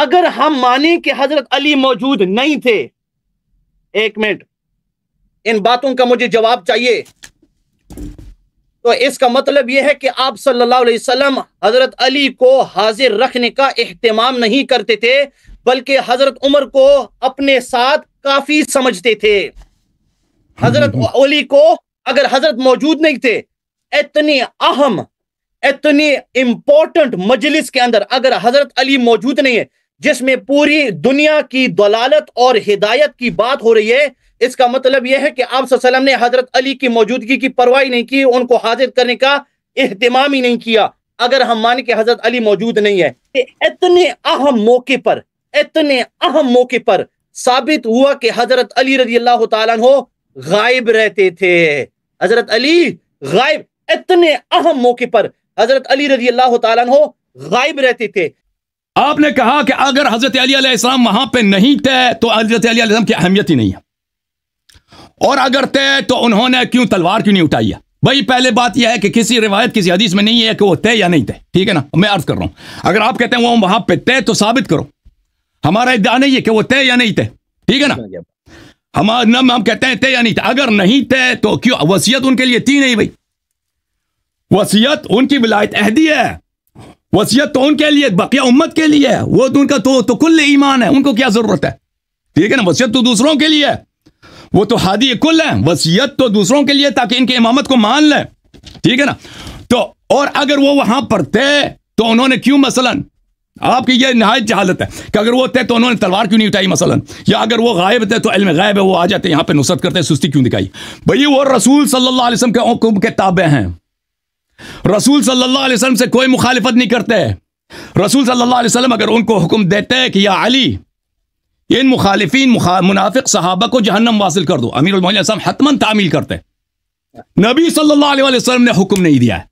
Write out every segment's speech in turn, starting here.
अगर हम माने कि हजरत अली मौजूद नहीं थे एक मिनट इन बातों का मुझे जवाब चाहिए तो इसका मतलब यह है कि आप सल्लल्लाहु अलैहि वसल्लम हजरत अली को हाजिर रखने का अहतमाम नहीं करते थे बल्कि हजरत उमर को अपने साथ काफी समझते थे हजरत अली को अगर हजरत मौजूद नहीं थे इतनी अहम इतनी इंपॉर्टेंट मजलिस के अंदर अगर हजरत अली मौजूद नहीं है जिसमें पूरी दुनिया की दलालत और हिदायत की बात हो रही है इसका मतलब यह है कि आप सल्लम ने हजरत अली की मौजूदगी की परवाही नहीं की उनको हाजिर करने का अहतमाम ही नहीं किया अगर हम माने कि हजरत अली मौजूद नहीं है इतने अहम मौके पर इतने अहम मौके पर साबित हुआ कि हजरत अली रजी अल्लाह तहो गायब रहते थे हजरत अली गायब इतने अहम मौके पर हजरत अली रजी अल्लाह तहो गायब रहते थे आपने कहा कि अगर हजरत अली वहां पे नहीं थे तो हजरत अलीसम की अहमियत ही नहीं है और अगर थे तो उन्होंने क्यों तलवार क्यों नहीं उठाई है भाई पहले बात यह है कि किसी रिवायत किसी हदीस में नहीं है कि वो तय या नहीं थे ठीक है ना मैं अर्ज कर रहा हूं अगर आप कहते हैं वो वहां पे तय तो साबित करो हमारा इद्दा नहीं है कि वो तय या नहीं थे ठीक है ना हमारे नम हम कहते हैं तय या नहीं थे अगर नहीं थे तो क्यों वसीयत उनके लिए थी नहीं भाई वसीयत उनकी विलायत अहदी है वसीयत तो उनके लिए बकिया उम्मत के लिए है वो तो उनका तो, तो कुल ईमान है उनको क्या जरूरत है ठीक है ना वसीयत तो दूसरों के लिए है वो तो हादी कुल है वसीयत तो दूसरों के लिए ताकि इनकी इमामत को मान लें ठीक है ना तो और अगर वो वहां पर थे तो उन्होंने क्यों मसलन आपकी ये नहायत जहालत है कि अगर वो थे तो उन्होंने तलवार क्यों नहीं उठाई मसलन या अगर वो गायब थे तो इल्म गायब है वो आ जाते यहाँ पे नुसरत करते सुस्ती क्यों दिखाई भई वो रसूल सल्लल्लाहु अलैहि वसल्लम के हुक्म के ताबे हैं रसूल सल्लल्लाहु अलैहि वसल्लम से कोई मुखालिफत नहीं करते रसूल सल्लल्लाहु अलैहि वसल्लम अगर उनको हुक्म देते हैं कि या अली इन मुखालिफिन मुखा, मुनाफिक सहाबा को जहन्नम वासिल कर दो अमीर हतमन तामील करते नबी सल्लल्लाहु अलैहि वसल्लम ने हुक्म नहीं दिया है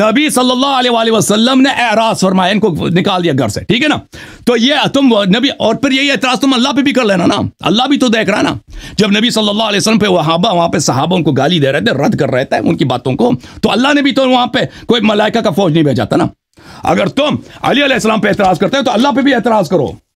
नबी सल्लल्लाहु अलैहि वसल्लम ने एराज फरमाया इनको निकाल दिया घर से ठीक है ना तो ये तुम नबी और फिर यही एतराज तुम अल्लाह पे भी कर लेना ना अल्लाह भी तो देख रहा है ना जब नबी सल्लल्लाहु अलैहि वसल्लम पे वहाबा वहाँ पे साहबा उनको गाली दे रहे थे रद्द कर रहे थे उनकी बातों को तो अल्लाह ने भी तो वहाँ पे कोई मलाइका का फौज नहीं भेजा था ना अगर तुम अली पे एतराज करते हो तो अल्लाह पे भी एतराज करो